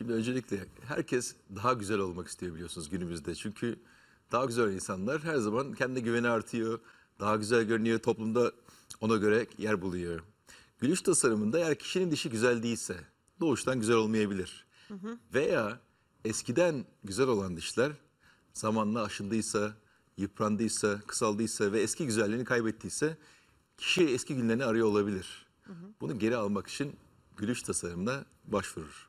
Şimdi öncelikle herkes daha güzel olmak istiyor biliyorsunuz günümüzde. Çünkü daha güzel insanlar her zaman kendi güveni artıyor. Daha güzel görünüyor. Toplumda ona göre yer buluyor. Gülüş tasarımında eğer kişinin dişi güzel değilse doğuştan güzel olmayabilir. Veya eskiden güzel olan dişler zamanla aşındıysa, yıprandıysa, kısaldıysa ve eski güzelliğini kaybettiyse kişi eski günlerini arıyor olabilir. Bunu geri almak için gülüş tasarımına başvurur.